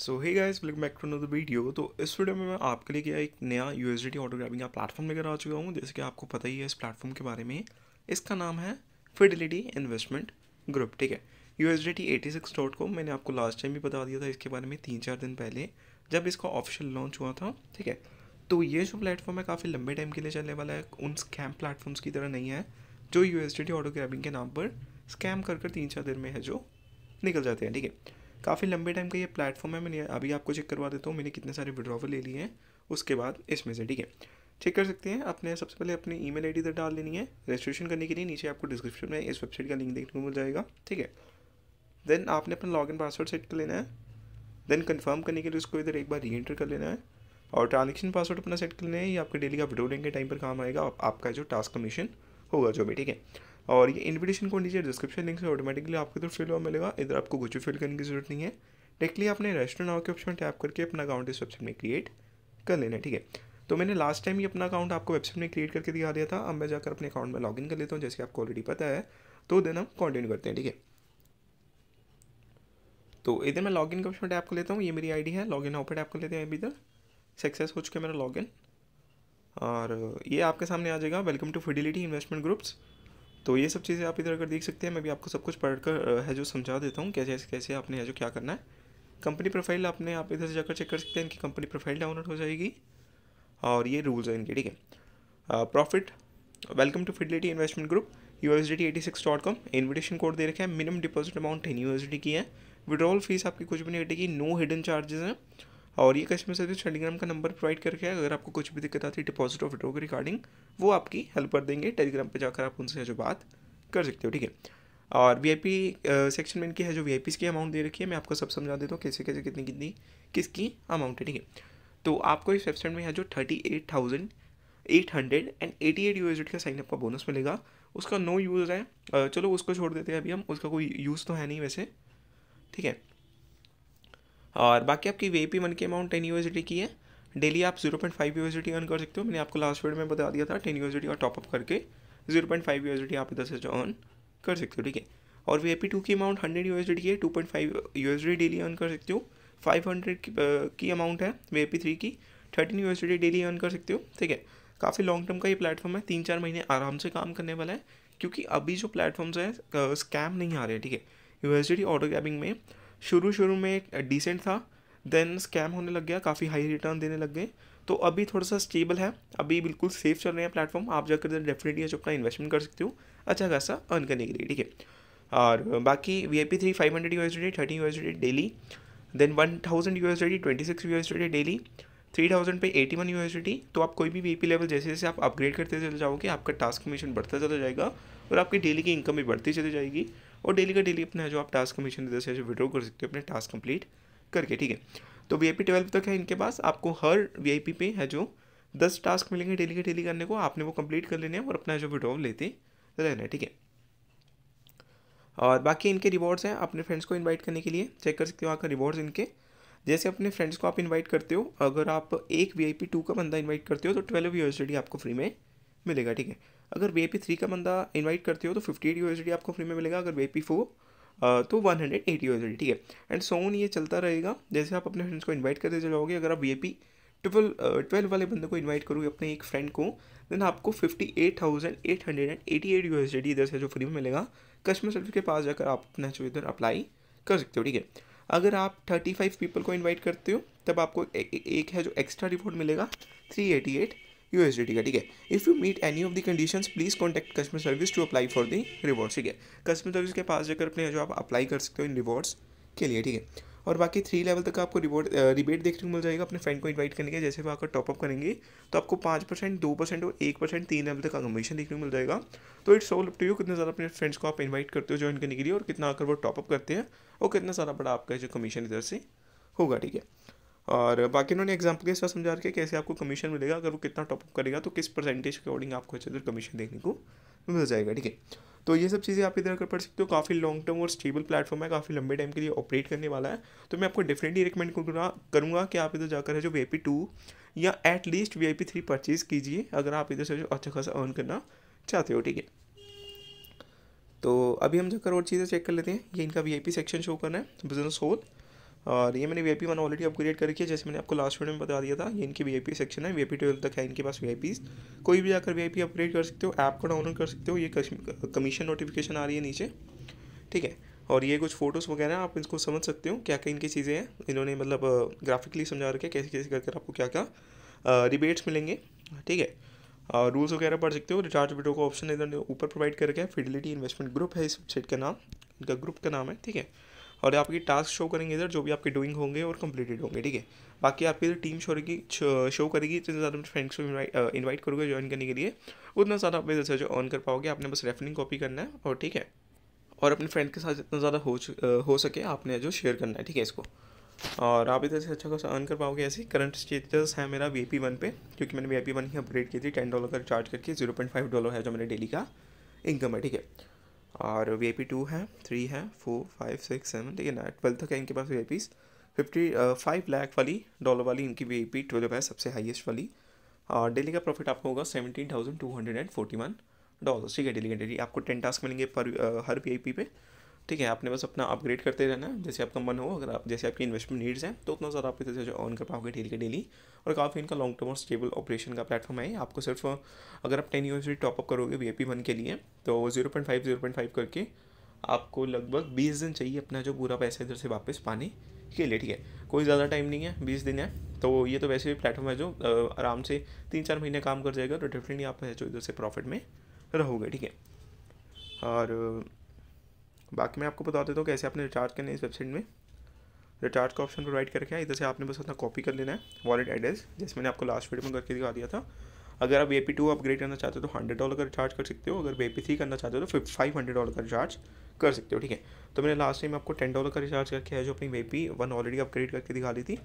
so hey guys welcome back to another video तो इस video में मैं आपके लिए क्या एक नया यू एस डी ऑटोग्राफिंग का प्लेटफॉर्म लेकर आ चुका हूँ जैसे कि आपको पता ही है इस प्लेटफॉर्म के बारे में इसका नाम है फिडिलिटी इन्वेस्टमेंट ग्रुप ठीक है U S D T eighty six dot com मैंने आपको लास्ट टाइम भी बता दिया था इसके बारे में तीन चार दिन पहले जब इसका ऑफिशियल लॉन्च हुआ था ठीक है तो ये जो प्लेटफॉर्म है काफ़ी लंबे टाइम के लिए चलने वाला है उन स्कैम प्लेटफॉर्म्स की तरह नहीं है जो यू एस डी टी ऑटोग्राफिंग के नाम पर स्कैम कर कर तीन चार दिन में है जो निकल जाते हैं ठीक है काफ़ी लंबे टाइम का ये प्लेटफॉर्म है मैंने अभी आपको चेक करवा देता हूँ मैंने कितने सारे विड्रॉवल ले लिए हैं उसके बाद इसमें से ठीक है चेक कर सकते हैं आपने सबसे पहले अपनी ईमेल आईडी इधर डाल लेनी है रजिस्ट्रेशन करने के लिए नीचे आपको डिस्क्रिप्शन में इस वेबसाइट का लिंक देखने को मिल जाएगा ठीक है देन आपने अपना लॉगिन पासवर्ड सेट कर लेना है देन कंफर्म करने के लिए उसको इधर एक बार री एंटर कर लेना है और ट्रांजेक्शन पासवर्ड अपना सेट कर लेना है ये आपके डेली का विड्रोलिंग के टाइम पर काम आएगा आपका जो टास्क कमीशन होगा जो भी ठीक है और ये इनविटेशन को नीचे डिस्क्रिप्शन लिंक से ऑटोमेटिकली आपको इधर फिल हुआ मिलेगा इधर आपको कुछ फिल करने की जरूरत नहीं है डायरेक्टली आपने रेस्टोरेंट नाव के ऑप्शन टैप करके अपना अकाउंट इस वेबसाइट में क्रिएट कर लेना है ठीक है तो मैंने लास्ट टाइम ही अपना अकाउंट आपको वेबसाइट में क्रिएट करके दिखा दिया था अब मैं जाकर अपने अकाउंट में लॉगिन कर लेता हूँ जैसे आपको ऑलरेडी पता है तो देन हम कंटिन्यू करते हैं ठीक है तो इधर मैं लॉगिन का ऑप्शन टैप कर लेता हूँ ये मेरी आईडी है लॉगिन नाउ पर टैप कर लेते हैं अभी इधर सक्सेस हो चुका है मेरा लॉगिन और ये आपके सामने आ जाएगा welcome to Fidelity investment groups तो ये सब चीज़ें आप इधर अगर देख सकते हैं मैं भी आपको सब कुछ पढ़ कर है जो समझा देता हूँ कैसे कैसे आपने है जो क्या करना है कंपनी प्रोफाइल आपने आप इधर से जाकर चेक कर सकते हैं इनकी कंपनी प्रोफाइल डाउनलोड हो जाएगी और ये रूल्स हैं इनके ठीक है profit welcome to Fidelity investment group U S D T eighty six dot com invitation code दे रखे हैं minimum deposit amount ten U S D की है विड्रॉल फीस आपकी कुछ भी नहीं कटेगी नो हिडन चार्जेस हैं और ये कस्टमर सर्विस टेलीग्राम का नंबर प्रोवाइड करके अगर आपको कुछ भी दिक्कत आती है डिपॉजिट ऑफ विड्रो के रिगार्डिंग वो आपकी हेल्प कर देंगे टेलीग्राम पर जाकर आप उनसे जो बात कर सकते हो ठीक है और वीआईपी सेक्शन में इनकी है जो वी की अमाउंट दे रखी है मैं आपको सब समझा देता हूँ कैसे कैसे कितनी कितनी किसकी अमाउंट है ठीक है तो आपको इस वेबसाइट में है जो thirty eight thousand eight hundred and eighty eight USD का साइन अप का बोनस मिलेगा उसका नो यूज़ है चलो उसको छोड़ देते हैं अभी हम उसका कोई यूज़ तो है नहीं वैसे ठीक है और बाकी आपकी वे पी वन की अमाउंट टेन यूएसडी की है डेली आप zero point five USD earn कर सकते हो मैंने आपको लास्ट वीडियो में बता दिया था टेन यूएसडी और टॉपअप करके जीरो पॉइंट फाइव यूएसडी आप इधर से जो अर्न कर सकते हो ठीक है और वी आई पी टू की अमाउंट हंड्रेड यूएसडी की है two point five USD daily earn कर सकते हो फाइव हंड्रेड की अमाउंट है वी आई पी थ्री की थर्टीन यूएसडी डेली अर्न कर सकते हो ठीक है काफ़ी लॉन्ग टर्म का ये प्लेटफॉर्म है तीन चार महीने आराम से काम करने वाला है क्योंकि अभी जो प्लेटफॉर्म्स हैं स्कैम नहीं आ रहे ठीक है यूएसडी ऑटो कैबिंग में शुरू शुरू में डिसेंट था देन स्कैम होने लग गया काफ़ी हाई रिटर्न देने लग गए तो अभी थोड़ा सा स्टेबल है अभी बिल्कुल सेफ चल रहे हैं प्लेटफॉर्म आप जाकर डेफिनेटली जो अपना इन्वेस्टमेंट कर सकते हो अच्छा खासा अर्न करने के लिए ठीक है और बाकी V I P three five hundred U S D thirty U S D daily then one thousand U S D twenty six U S D daily three thousand पे एटी वन डी तो आप कोई भी V P level जैसे जैसे आप upgrade करते चले जाओगे आपका टास्क कमीशन बढ़ता चला जाएगा और आपकी डेली की इनकम भी बढ़ती चली जाएगी और डेली का डेली अपना जो आप टास्क कमीशन इधर से विड्रॉ कर सकते हो अपने टास्क कंप्लीट करके ठीक है तो वी आई पी ट्वेल्व तक है इनके पास आपको हर वी आई पी पे है जो दस टास्क मिलेंगे डेली के डेली करने को आपने वो कंप्लीट कर लेने हैं और अपना जो विड्रॉ लेते रहना है ठीक है और बाकी इनके रिवॉर्ड्स हैं अपने फ्रेंड्स को इनवाइट करने के लिए चेक कर सकते हो आपका रिवॉर्ड्स इनके जैसे अपने फ्रेंड्स को आप इनवाइट करते हो अगर आप एक वी आई पी टू का बंदा इन्वाइट करते हो तो ट्वेल्व यूनिवर्सिटी आपको फ्री में मिलेगा ठीक है अगर वी पी थ्री का बंदा इन्वाइट करते हो तो फिफ्टी एट यू आपको फ्री में मिलेगा अगर वे पी फोर तो वन हंड्रेड एटी यू ठीक है एंड सोन ये चलता रहेगा जैसे आप अपने फ्रेंड्स को इन्वाइट करते चलाओगे अगर आप वे पी ट्वेल ट्वेल्व वाले बंदे को इन्वाइट करोगे अपने एक फ्रेंड को देन आपको fifty eight thousand eight hundred and eighty eight U S D इधर से जो फ्री में मिलेगा कस्टमर सर्विस के पास जाकर आप अपना जो इधर अप्लाई कर सकते हो ठीक है अगर आप थर्टी फाइव पीपल को इन्वाइट करते हो तब आपको एक है जो एक्स्ट्रा रिवॉर्ड मिलेगा थ्री एटी एट यूएसडी ठीक है ठीक है if you meet any of the conditions please contact customer service to apply for the rewards ठीक है कस्टमर सर्विस के पास जाकर अपने जो आप अप्लाई कर सकते हो इन रिवॉर्ड्स के लिए ठीक है और बाकी थ्री लेवल तक आपको रिवॉर्ड रिबेट देखने को मिल जाएगा अपने फ्रेंड को इन्वाइट करने के जैसे वो आकर टॉपअप करेंगे तो आपको पाँच परसेंट दो परसेंट और एक परसेंट तीन लेवल तक का कमीशन देखने को मिल जाएगा तो it's all up to you कितना ज़्यादा अपने फ्रेंड्स को आप इन्वाइट करते हो ज्वाइन करने के लिए और कितना आकर वो टॉपअप करते हैं और कितना सारा बड़ा आपका जो कमीशन इधर से होगा ठीक है और बाकी इन्होंने एग्जाम्पल के साथ समझा रखे कैसे आपको कमीशन मिलेगा अगर वो कितना टॉपअप करेगा तो किस परसेंटेज के अकॉर्डिंग आपको अच्छे इधर कमीशन देखने को मिल जाएगा ठीक है तो ये सब चीज़ें आप इधर कर पढ़ सकते हो काफ़ी लॉन्ग टर्म और स्टेबल प्लेटफॉर्म है काफ़ी लंबे टाइम के लिए ऑपरेट करने वाला है तो मैं आपको डेफिनेटली रिकमेंड करूँगा करूँगा कि आप इधर जाकर है जो वी आई पी टू या at least V I P three purchase कीजिए अगर आप इधर से जो अच्छा खासा अर्न करना चाहते हो ठीक है तो अभी हम जाकर और चीज़ें चेक कर लेते हैं ये इनका V I P section show करना है बिजनेस होल और ये मैंने V I P one already upgrade करके जैसे मैंने आपको लास्ट वीडियो में बता दिया था ये इनकी वी आई पी सेक्शन है वी आई तक है इनके पास वी आई पीज कोई भी जाकर वी आई पी अपग्रेड कर सकते हो ऐप को डाउनलोड कर सकते हो ये कमीशन नोटिफिकेशन आ रही है नीचे ठीक है और ये कुछ फोटोज़ वगैरह आप इसको समझ सकते हो क्या क्या इनकी चीज़ें हैं इन्होंने मतलब ग्राफिकली समझा रखे कैसे कैसे कर आपको क्या क्या रिबेट्स मिलेंगे ठीक है और रूल्स वगैरह पढ़ सकते हो रिचार्ज वीडियो का ऑप्शन इधर ऊपर प्रोवाइड करके फिडिलिटी इन्वेस्टमेंट ग्रुप है इस वेबसाइट का नाम इनका ग्रुप का नाम है ठीक है और आपकी टास्क शो करेंगे इधर जो भी आपके डूइंग होंगे और कंप्लीटेड होंगे ठीक है बाकी आपकी इधर टीम शो करेगी शो करेगी जितने ज़्यादा फ्रेंड्स को इन्वाइट करोगे ज्वाइन करने के लिए उतना ज़्यादा आप इधर से जो ऑन कर पाओगे आपने बस रेफरिंग कॉपी करना है और ठीक है और अपने फ्रेंड के साथ जितना ज़्यादा हो हो सके आपने जो शेयर करना है ठीक है इसको और आप इधर से अच्छा खासा अर्न कर पाओगे ऐसे करंट स्टेटस है मेरा वी पी वन पे क्योंकि मैंने वी पी वन ही अपग्रेड की थी टेन डॉलर का चार्ज करके जीरो पॉइंट फाइव डॉलर है जो मेरे डेली का इनकम है ठीक है और वी आई पी टू है थ्री है फोर फाइव सिक्स सेवन ठीक है ना ट्वेल्थ तक है इनके पास V I Ps fifty five lakh वाली डॉलर वाली इनकी वी आई पी ट्वेल्व है सबसे हाइएस्ट वाली और डेली का प्रॉफिट आपको होगा seventeen thousand two hundred and forty one dollar ठीक है डेली का डेली आपको टेन टास्क मिलेंगे पर uh, हर वी आई पी पे ठीक है आपने बस अपना अपग्रेड करते रहना जैसे आपका मन हो अगर आप जैसे आपकी इन्वेस्टमेंट नीड्स हैं तो उतना ज़्यादा आप इसे जो अर्न कर पाओगे डेली के डेली और काफ़ी इनका लॉन्ग टर्म और स्टेबल ऑपरेशन का प्लेटफॉर्म है आपको सिर्फ अगर आप टेन ईयर्स टॉपअप करोगे वी आई वन के लिए तो zero point five zero point five करके आपको लगभग बीस दिन चाहिए अपना जो पूरा पैसा इधर से वापस पाने के लिए ठीक है कोई ज़्यादा टाइम नहीं है बीस दिन है तो ये तो वैसे भी प्लेटफॉर्म है जो आराम से तीन चार महीने काम कर जाएगा तो डेफिनेटली आप जो इधर से प्रॉफिट में रहोगे ठीक है और बाकी मैं आपको बता देता हूँ कैसे आपने रिचार्ज करना है इस वेबसाइट में रिचार्ज का ऑप्शन प्रोवाइड करके इधर से आपने बस अपना कॉपी कर लेना है वॉलेट एड्रेस जैसे मैंने आपको लास्ट वीडियो में करके दिखा दिया था अगर आप वे पी टू अपग्रेड करना चाहते हो तो हंड्रेड डॉलर का रिचार्ज कर सकते हो अगर वे पी थ्री करना चाहते हो तो फाइव हंड्रेड डॉलर का रिचार्ज कर सकते हो ठीक है तो मैंने लास्ट टाइम आपको टेन डॉलर का रिचार्ज करके है जो अपनी V P one already upgrade करके दिखा दी थी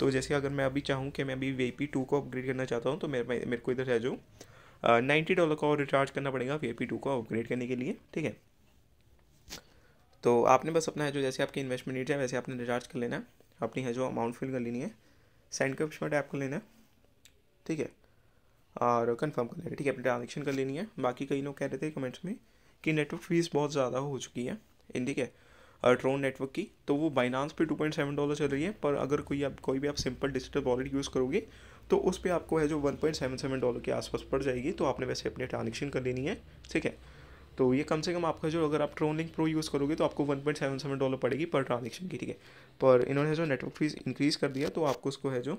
तो जैसे अगर मैं अभी चाहूँ कि मैं अभी वे पी टू को अपग्रेड करना चाहता हूँ तो मेरे मेरे को इधर है जो नाइन्टी डॉलर का और रिचार्ज करना पड़ेगा वी पी टू को अपग्रेड करने के लिए ठीक है तो आपने बस अपना है जो जैसे आपकी इन्वेस्टमेंट नीड है वैसे आपने रिचार्ज कर लेना है अपनी है जो अमाउंट फिल कर लेनी है सेंड के ऑप्शन टैप कर लेना है ठीक है और कंफर्म कर लेना है ठीक है अपनी ट्रांजेक्शन कर लेनी है बाकी कई लोग कह रहे थे कमेंट्स में कि नेटवर्क फीस बहुत ज़्यादा हो चुकी है ठीक है ट्रोन नेटवर्क की तो वो बाइनांस पे टू पॉइंट सेवन डॉलर चल रही है पर अगर कोई आप कोई भी आप सिंपल डिजिटल वॉलेट यूज़ करोगे तो उस पर आपको है जो one point seven seven dollar के आसपास पड़ जाएगी तो आपने वैसे अपनी ट्रांजेक्शन कर लेनी है ठीक है तो ये कम से कम आपका जो अगर आप ट्रोन लिंक प्रो यूज़ करोगे तो आपको one point seven seven dollar पड़ेगी पर ट्रांजेक्शन की ठीक है पर इन्होंने जो नेटवर्क फीस इंक्रीज़ कर दिया तो आपको उसको है जो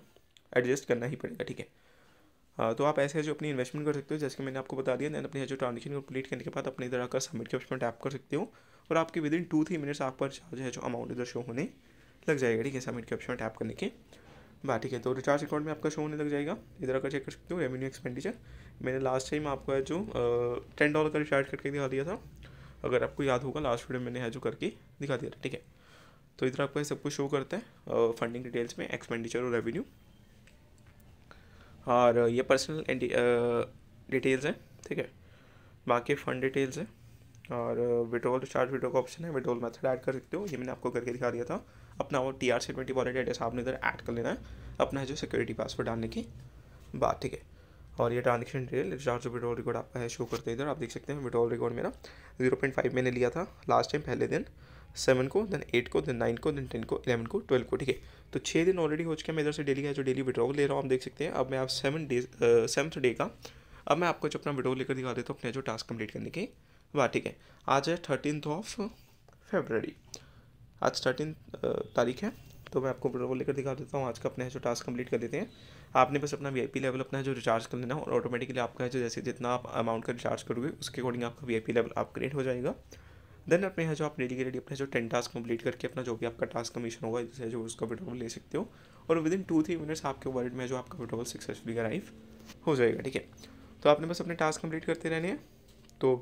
एडजस्ट करना ही पड़ेगा ठीक है हाँ, तो आप ऐसे जो अपनी इन्वेस्टमेंट कर सकते हो जैसे कि मैंने आपको बता दिया दैन अपने जो ट्रांजेक्शन कंप्लीट करने के बाद अपने इधर आकर सबमिट के ऑप्शन टैप कर सकते हो और आपके within two three minutes आप पर चार्ज है जो अमाउंट इधर शो होने लग जाएगा ठीक है सबमिट के ऑप्शन टैप करने के बात ठीक है तो रिचार्ज अकाउंट में आपका शो होने लग जाएगा इधर अगर चेक कर सकते हो रेवेन्यू एक्सपेंडिचर मैंने लास्ट टाइम आपको है जो टेन डॉलर का रिचार्ज करके दिखा दिया था अगर आपको याद होगा लास्ट वीडियो मैंने है जो करके दिखा दिया था ठीक है तो इधर आपको सब कुछ शो करता है फंडिंग डिटेल्स में एक्सपेंडिचर और रेवेन्यू और ये पर्सनल डिटेल्स हैं ठीक है बाकी फंड डिटेल्स है और विड्रोल चार्ज विड्रो का ऑप्शन है विड्रोल मेथड ऐड कर सकते हो ये मैंने आपको करके दिखा दिया था अपना वो T R C twenty wallet address आपने इधर ऐड कर लेना है अपना जो सिक्योरिटी पासवर्ड डालने की बात ठीक है और ये transaction detail recharge withdrawal record आपका है शो करते हैं इधर आप देख सकते हैं विड्रोल रिकॉर्ड मेरा जीरो पॉइंट फाइव मैंने लिया था लास्ट टाइम पहले दिन सेवन को देन एट को देन नाइन को देन टेन को इलेवन को ट्वेल्व को ठीक है तो छः दिन ऑलरेडी हो चुके हैं मैं इधर से डेली का जो डेली विड्रॉल ले रहा हूँ आप देख सकते हैं अब मैं आप सेवन डेज सेवन्थ डे का अब मैं आपको जो अपना विड्रॉल लेकर दिखा देता हूँ अपने जो टास्क कंप्लीट करने की वाह ठीक है आज है थर्टीनथ ऑफ फेबररी आज थर्टीन तारीख है तो मैं आपको वो लेकर दिखा देता हूँ आज का अपना जो टास्क कंप्लीट कर देते हैं आपने बस अपना वीआईपी लेवल अपना है जो रिचार्ज कर लेना और ऑटोमेटिकली आपका है जो जैसे जितना आप अमाउंट का रिचार्ज करोगे उसके अकॉर्डिंग आपका वीआईपी लेवल अपग्रेड हो जाएगा देन अपने यहाँ जो आप डेली के डेली अपने जो टेन टास्क कंप्लीट करके अपना जो भी आपका टास्क कमीशन होगा जैसे जो उसका विड्रोवल ले सकते हो और within two three minutes आपके वर्ल्ड में जो आपका विड्रोवल सक्सेसफुली अराइव हो जाएगा ठीक है तो आपने बस अपने टास्क कंप्लीट करते रहने हैं तो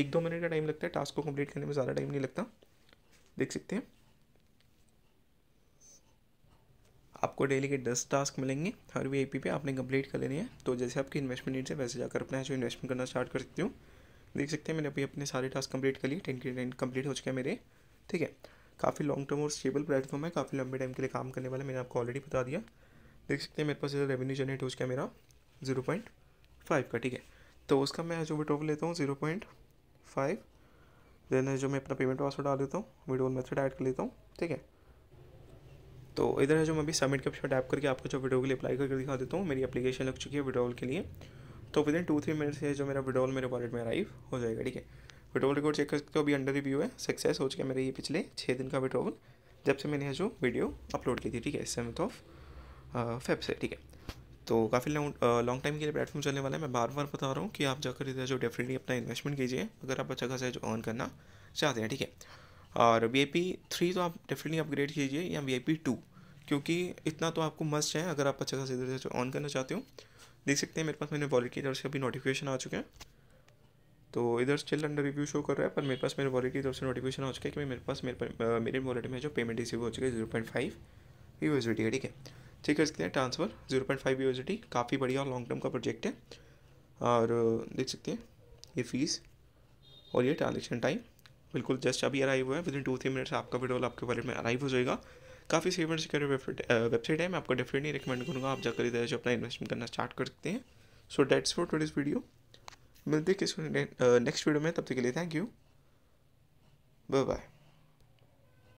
एक दो मिनट का टाइम लगता है टास्क को कंप्लीट करने में ज़्यादा टाइम नहीं लगता देख सकते हैं आपको डेली के दस टास्क मिलेंगे हर वी पे आपने कंप्लीट कर लेने हैं तो जैसे आपकी इन्वेस्टमेंट नीड्स है वैसे जाकर अपना जो इन्वेस्टमेंट करना स्टार्ट कर सकती हूँ देख सकते हैं मैंने अभी अपने सारे टास्क कंप्लीट कर लिए टेन के टेन कंप्लीट हो चुके हैं मेरे ठीक है काफ़ी लॉन्ग टर्म और स्टेबल प्लेटफॉर्म है काफ़ी लंबे टाइम के लिए काम करने वाला मैंने आपको ऑलरेडी बता दिया देख सकते हैं मेरे पास रेवेन्यू जनरेट हो चुका है मेरा जीरो पॉइंट फाइव का ठीक है तो उसका मैं जो विड्रॉवल लेता हूँ ज़ीरो पॉइंट फाइव देन जो मैं अपना पेमेंट पासवर्ड डाल देता हूँ विड्रॉवल मेथड ऐड कर लेता हूँ ठीक है तो इधर है जो मैं अभी सबमिट के ऑप्शन टैप करके आपको जो वीडियो के लिए अप्लाई करके दिखा देता हूँ मेरी एप्लीकेशन लग चुकी है विड्रॉवल के लिए तो within two three minutes है जो मेरा विड्रॉवल मेरे वॉलेट में अराइव हो जाएगा ठीक है विड्रॉवल रिकॉर्ड चेक करके तो अभी अंडर रिव्यू है सक्सेस हो चुका है मेरे ये पिछले छः दिन का विड्रोवल जब से मैंने जो वीडियो अपलोड की थी ठीक है सेवन्थ ऑफ फेब से ठीक है तो काफ़ी लॉन्ग टाइम के लिए प्लेटफॉर्म चलने वाला है मैं बार बार बता रहा हूँ कि आप जाकर इधर जो डेफिनेटली अपना इन्वेस्टमेंट कीजिए अगर आप अच्छा खासा जो अर्न करना चाहते हैं ठीक है और वी आई पी थ्री तो आप डेफिनेटली अपग्रेड कीजिए या वी आई पी टू क्योंकि इतना तो आपको मस्ट है अगर आप अच्छा खासा इधर से जो ऑन करना चाहते हो देख सकते हैं मेरे पास मैंने वॉलेट की तरफ से अभी नोटिफिकेशन आ चुके हैं तो इधर स्टिल अंडर रिव्यू शो कर रहा है पर मेरे पास मेरे वॉलेट की तरफ से नोटिफिकेशन आ चुका है कि मेरे पास मेरे मेरे वॉलेट में जो पेमेंट रिसीव हो चुका है जीरो पॉइंट फाइव यूएसडी है ठीक है ठीक है इसके लिए transfer zero point five university काफ़ी बढ़िया और लॉन्ग टर्म का प्रोजेक्ट है और देख सकते हैं ये फीस और ये ट्रांजेक्शन टाइम बिल्कुल जस्ट अभी अराइव हुआ है within two three minutes आपका वीडियो आपके वॉलेट में अराइव हो जाएगा काफ़ी सेफ एंड सिक्योर वेबसाइट है मैं आपको डेफिनेटली रिकमेंड करूँगा आप जाकर इधर से अपना इन्वेस्टमेंट करना स्टार्ट कर सकते हैं so dates for two video मिलते किस नेक्स्ट वीडियो में तब तक के लिए थैंक यू बाय बाय